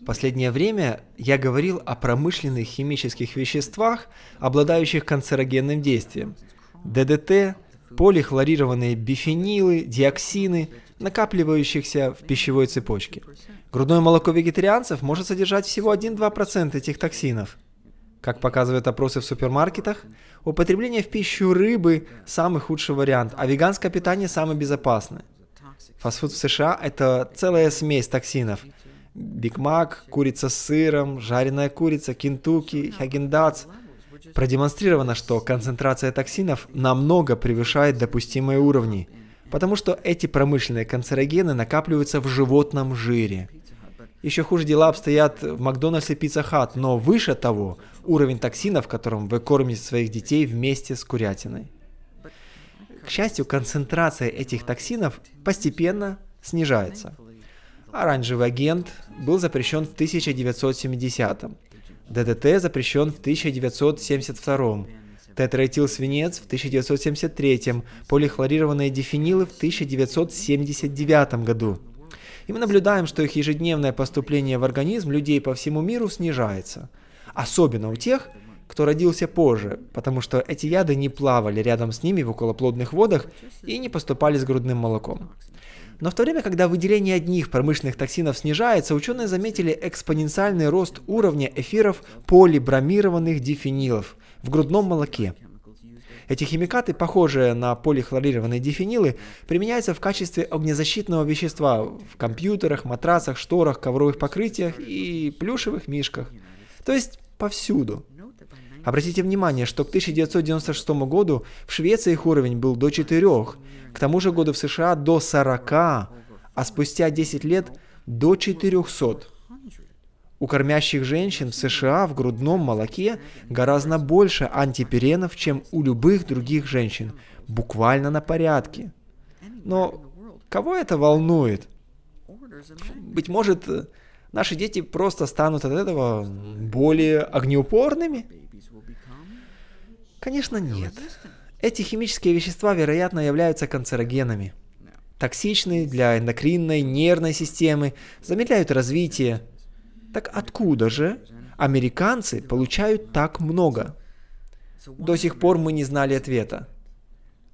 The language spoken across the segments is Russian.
В последнее время я говорил о промышленных химических веществах, обладающих канцерогенным действием. ДДТ, полихлорированные бифенилы, диоксины, накапливающихся в пищевой цепочке. Грудное молоко вегетарианцев может содержать всего 1-2% этих токсинов. Как показывают опросы в супермаркетах, употребление в пищу рыбы – самый худший вариант, а веганское питание – самое безопасное. Фастфуд в США – это целая смесь токсинов – Биг Мак, курица с сыром, жареная курица, Кентукки, хагендац. Продемонстрировано, что концентрация токсинов намного превышает допустимые уровни, потому что эти промышленные канцерогены накапливаются в животном жире. Еще хуже дела обстоят в Макдональдсе и Пицца Хат, но выше того уровень токсинов, которым вы кормите своих детей вместе с курятиной. К счастью, концентрация этих токсинов постепенно снижается. Оранжевый агент был запрещен в 1970 -м. ДДТ запрещен в 1972 тетраэтил свинец в 1973, полихлорированные дифенилы в 1979 году. И мы наблюдаем, что их ежедневное поступление в организм людей по всему миру снижается. Особенно у тех, кто родился позже, потому что эти яды не плавали рядом с ними в околоплодных водах и не поступали с грудным молоком. Но в то время, когда выделение одних промышленных токсинов снижается, ученые заметили экспоненциальный рост уровня эфиров полибромированных дифенилов в грудном молоке. Эти химикаты, похожие на полихлорированные дифенилы, применяются в качестве огнезащитного вещества в компьютерах, матрасах, шторах, ковровых покрытиях и плюшевых мишках. То есть повсюду. Обратите внимание, что к 1996 году в Швеции их уровень был до 4, к тому же году в США до 40, а спустя 10 лет до 400. У кормящих женщин в США в грудном молоке гораздо больше антиперенов, чем у любых других женщин, буквально на порядке. Но кого это волнует? Быть может, Наши дети просто станут от этого более огнеупорными? Конечно, нет. Эти химические вещества, вероятно, являются канцерогенами. Токсичны для эндокринной, нервной системы, замедляют развитие. Так откуда же американцы получают так много? До сих пор мы не знали ответа.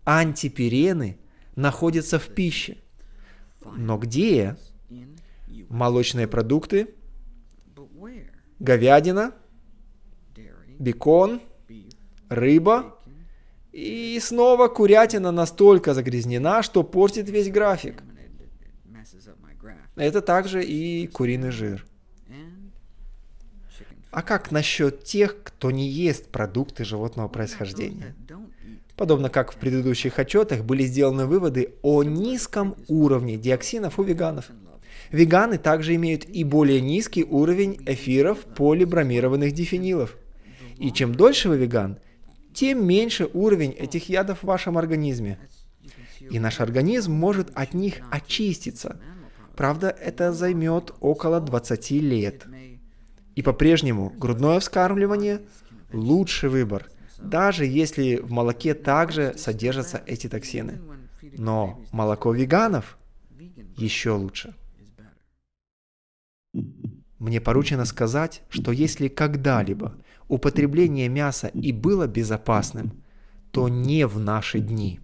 Антиперены находятся в пище. Но где молочные продукты, говядина, бекон, рыба. И снова курятина настолько загрязнена, что портит весь график. Это также и куриный жир. А как насчет тех, кто не ест продукты животного происхождения? Подобно как в предыдущих отчетах были сделаны выводы о низком уровне диоксинов у веганов – Веганы также имеют и более низкий уровень эфиров полибромированных дифенилов. И чем дольше вы веган, тем меньше уровень этих ядов в вашем организме. И наш организм может от них очиститься. Правда, это займет около 20 лет. И по-прежнему грудное вскармливание – лучший выбор, даже если в молоке также содержатся эти токсины. Но молоко веганов еще лучше. Мне поручено сказать, что если когда-либо употребление мяса и было безопасным, то не в наши дни.